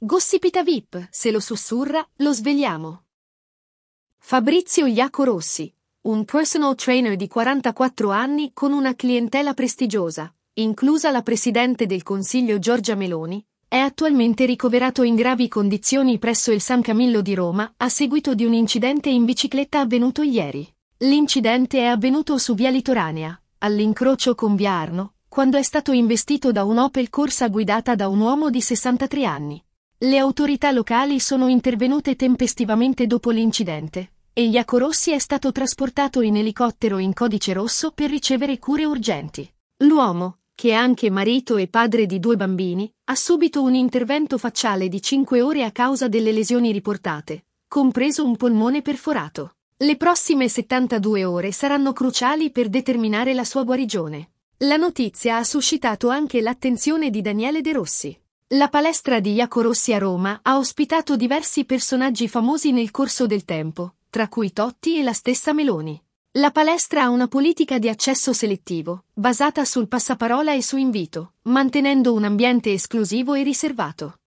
Gossipita VIP, se lo sussurra, lo svegliamo. Fabrizio Iaco Rossi, un personal trainer di 44 anni con una clientela prestigiosa, inclusa la presidente del Consiglio Giorgia Meloni, è attualmente ricoverato in gravi condizioni presso il San Camillo di Roma a seguito di un incidente in bicicletta avvenuto ieri. L'incidente è avvenuto su via Litoranea, all'incrocio con via Arno, quando è stato investito da un Opel Corsa guidata da un uomo di 63 anni. Le autorità locali sono intervenute tempestivamente dopo l'incidente e Iaco Rossi è stato trasportato in elicottero in codice rosso per ricevere cure urgenti. L'uomo, che è anche marito e padre di due bambini, ha subito un intervento facciale di 5 ore a causa delle lesioni riportate, compreso un polmone perforato. Le prossime 72 ore saranno cruciali per determinare la sua guarigione. La notizia ha suscitato anche l'attenzione di Daniele De Rossi. La palestra di Iaco Rossi a Roma ha ospitato diversi personaggi famosi nel corso del tempo, tra cui Totti e la stessa Meloni. La palestra ha una politica di accesso selettivo, basata sul passaparola e su invito, mantenendo un ambiente esclusivo e riservato.